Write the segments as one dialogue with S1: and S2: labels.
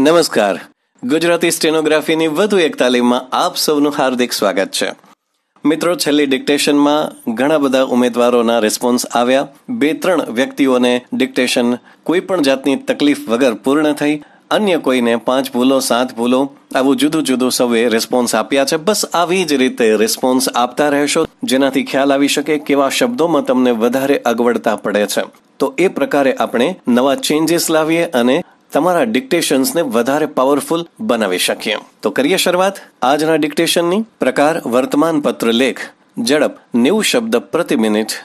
S1: નમસ્કાર ગુજરાતી સ્ટેનોગ્રાફીની વધુ એક તાલીમમાં આપ સૌનું હાર્દિક સ્વાગત છે મિત્રો છેલ્લી ડિક્ટેશનમાં ઘણા બધા ઉમેદવારોના રિસ્પોન્સ આવ્યા બે ત્રણ વ્યક્તિઓને ડિક્ટેશન કોઈ પણ જાતની તકલીફ વગર પૂર્ણ થઈ અન્ય કોઈને પાંચ ભૂલો સાત ભૂલો આવું જુદું જુદું સૌએ રિસ્પોન્સ આપ્યા છે બસ આવી જ રીતે રિસ્પોન્સ આપતા રહેશો જેનાથી ખ્યાલ આવી શકે કેવા શબ્દોમાં તમને વધારે અગવડતા પડે છે તો એ પ્રકારે આપણે નવા ચેન્જીસ લાવીએ અને તમારા ડિક્ટેશન્સને વધારે પાવરફુલ બનાવી શકીએ તો કરીએ શરૂઆત આજના ડિક્ટેશનની પ્રકાર વર્તમાનપત્ર લેખ ઝડપ નેવું શબ્દ પ્રતિ minute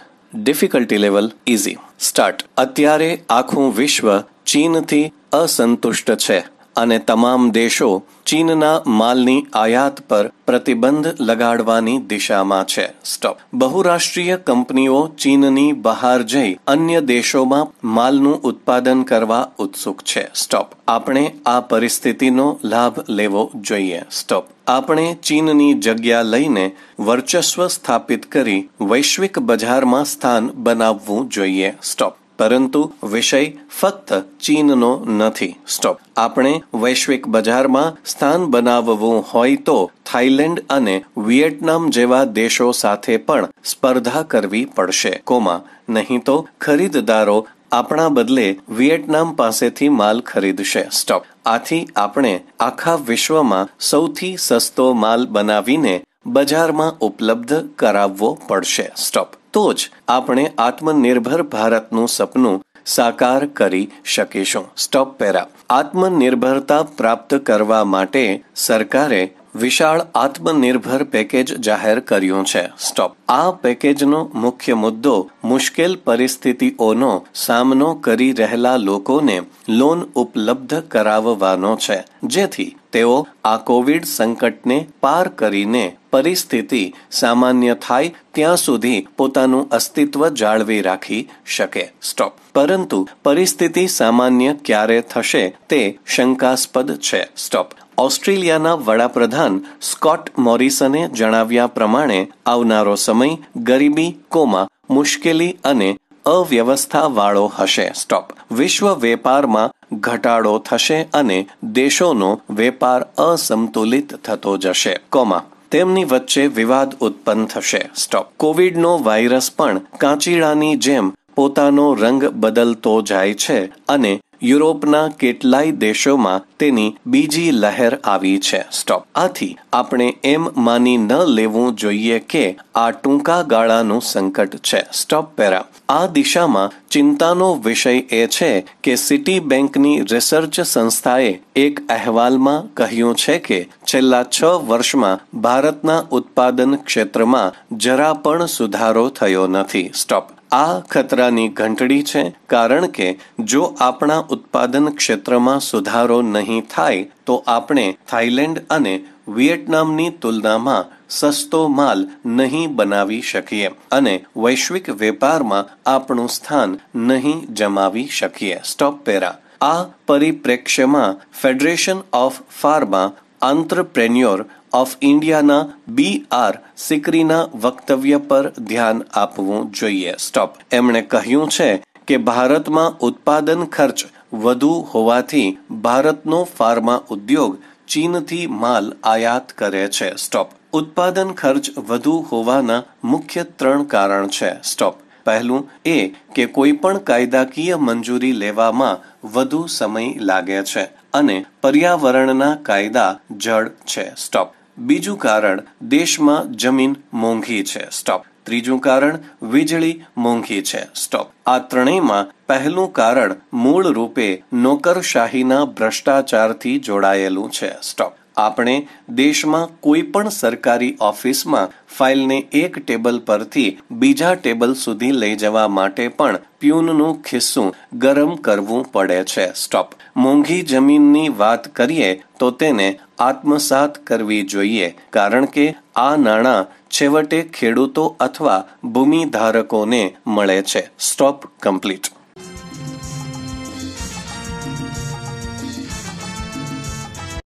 S1: difficulty level easy start અત્યારે આખું વિશ્વ ચીનથી અસંતુષ્ટ છે અને તમામ દેશો ચીનના માલની આયાત પર પ્રતિબંધ લગાડવાની દિશામાં છે સ્ટોપ બહુરાષ્ટ્રીય કંપનીઓ ચીનની બહાર જઈ અન્ય દેશોમાં માલનું ઉત્પાદન કરવા ઉત્સુક છે સ્ટોપ આપણે આ પરિસ્થિતિનો લાભ લેવો જોઈએ સ્ટોપ આપણે ચીનની જગ્યા લઈને વર્ચસ્વ સ્થાપિત કરી વૈશ્વિક બજારમાં સ્થાન બનાવવું જોઈએ સ્ટોપ પરંતુ વિષય ફક્ત ચીનનો નથી સ્ટોપ આપણે વૈશ્વિક બજારમાં સ્થાન બનાવવું હોય તો થાઈલેન્ડ અને વિયેટનામ જેવા દેશો સાથે પણ સ્પર્ધા કરવી પડશે કોમા નહીં તો ખરીદદારો આપણા બદલે વિયેટનામ પાસેથી માલ ખરીદશે સ્ટોપ આથી આપણે આખા વિશ્વમાં સૌથી સસ્તો માલ બનાવીને બજારમાં ઉપલબ્ધ કરાવવો પડશે સ્ટોપ તો જ આપણે આત્મનિર્ભર ભારતનું સપનું સાકાર કરી શકીશું સ્ટોપ પેરા આત્મનિર્ભરતા પ્રાપ્ત કરવા માટે સરકારે વિશાળ આત્મનિર્ભર પેકેજ જાહેર કર્યું છે સ્ટોપ આ પેકેજનો મુખ્ય મુદ્દો મુશ્કેલ પરિસ્થિતિઓનો સામનો કરી રહેલા લોકોને લોન ઉપલબ્ધ કરાવવાનો છે જેથી તેઓ આ કોવિડ સંકટને પાર કરીને પરિસ્થિતિ સામાન્ય થાય ત્યાં સુધી પોતાનું અસ્તિત્વ જાળવી રાખી શકે સ્ટોપ પરંતુ પરિસ્થિતિ સામાન્ય ક્યારે થશે તે શંકાસ્પદ છે સ્ટોપ ઓસ્ટ્રેલિયાના વડાપ્રધાન સ્કોટ મોરિસને જણાવ્યા પ્રમાણે આવનારો સમય ગરીબી કોમા મુશ્કેલી અને અવ્યવસ્થા વાળો હશે સ્ટોપ વિશ્વ વેપારમાં ઘટાડો થશે અને દેશોનો વેપાર અસંતુલિત થતો જશે કોમા તેમની વચ્ચે વિવાદ ઉત્પન્ન થશે સ્ટોપ કોવિડનો વાયરસ પણ કાંચીડાની જેમ પોતાનો રંગ બદલતો જાય છે અને યુરોપના કેટલાય દેશોમાં તેની બીજી લહેર આવી છે સ્ટોપ આથી આપણે એમ માની ન લેવું જોઈએ કે આ ટૂંકા ગાળાનું સંકટ છે સ્ટોપ પેરા આ દિશામાં ચિંતાનો વિષય એ છે કે સિટી બેંકની રિસર્ચ સંસ્થાએ એક અહેવાલમાં કહ્યું છે કે છેલ્લા છ વર્ષમાં ભારતના ઉત્પાદન ક્ષેત્રમાં જરા પણ સુધારો થયો નથી સ્ટોપ આ ખતરાની ઘંટડી છે કારણ કે જો આપણા ઉત્પાદન ક્ષેત્રમાં સુધારો નહીં થાય તો આપણે થાઇલેન્ડ અને વિયેટનામની તુલનામાં સસ્તો માલ નહીં બનાવી શકીએ અને વૈશ્વિક વેપારમાં આપણું સ્થાન નહીં જમાવી શકીએ સ્ટોપ પેરા આ પરિપ્રેક્ષ્યમાં federation of pharma entrepreneur of ઇન્ડિયાના બી આર સિકરીના વક્તવ્ય પર ધ્યાન આપવું જોઈએ સ્ટોપ એમણે કહ્યું છે કે ભારતમાં ઉત્પાદન ખર્ચ વધુ હોવાથી ભારતનો ફાર્મા ઉદ્યોગ ચીનથી માલ આયાત કરે છે સ્ટોપ ઉત્પાદન ખર્ચ વધુ હોવાના મુખ્ય ત્રણ કારણ છે સ્ટોપ પહેલું એ કે કોઈપણ કાયદાકીય મંજૂરી લેવામાં વધુ સમય લાગે છે અને પર્યાવરણના કાયદા જડ છે સ્ટોપ બીજું કારણ દેશમાં જમીન મોંઘી છે સ્ટોપ ત્રીજું કારણ વીજળી મોંઘી છે સ્ટોપ આ ત્રણેયમાં પહેલું કારણ મૂળ રૂપે નોકરશાહીના ભ્રષ્ટાચારથી જોડાયેલું છે સ્ટોપ આપણે દેશમાં કોઈ પણ સરકારી ઓફિસમાં ફાઇલને એક ટેબલ પરથી બીજા ટેબલ સુધી લઈ જવા માટે પણ પ્યુનનું ખિસ્સું ગરમ કરવું પડે છે સ્ટોપ મોંઘી જમીનની વાત કરીએ તો તેને આત્મસાત કરવી જોઈએ કારણ કે આ નાણાં છેવટે ખેડૂતો અથવા ભૂમિ ધારકોને મળે છે સ્ટોપ કમ્પ્લીટ